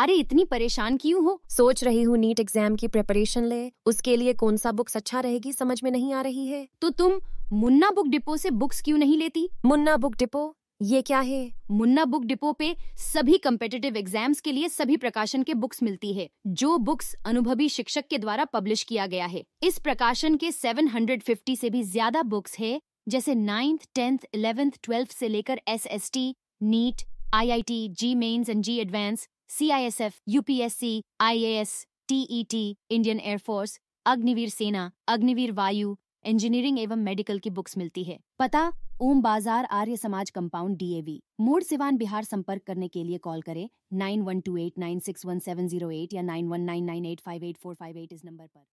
अरे इतनी परेशान क्यों हो सोच रही हूँ नीट एग्जाम की प्रेपरेशन ले उसके लिए कौन सा बुक्स अच्छा रहेगी समझ में नहीं आ रही है तो तुम मुन्ना बुक डिपो से बुक्स क्यों नहीं लेती मुन्ना बुक डिपो ये क्या है मुन्ना बुक डिपो पे सभी कम्पिटेटिव एग्जाम्स के लिए सभी प्रकाशन के बुक्स मिलती है जो बुक्स अनुभवी शिक्षक के द्वारा पब्लिश किया गया है इस प्रकाशन के 750 से भी ज्यादा बुक्स है जैसे नाइन्थ टेंथ इलेवेंथ ट्वेल्थ से लेकर S S T NEET I I T JEE mains and JEE advance CISF UPSC IAS TET Indian air force Agniveer सेना अग्निवीर वायु इंजीनियरिंग एवं मेडिकल की बुक्स मिलती है पता ओम बाजार आर्य समाज कंपाउंड डीएवी मोड़ सिवान बिहार संपर्क करने के लिए कॉल करें nine one two eight nine six one seven zero eight या nine one nine nine eight five eight four five eight इस नंबर पर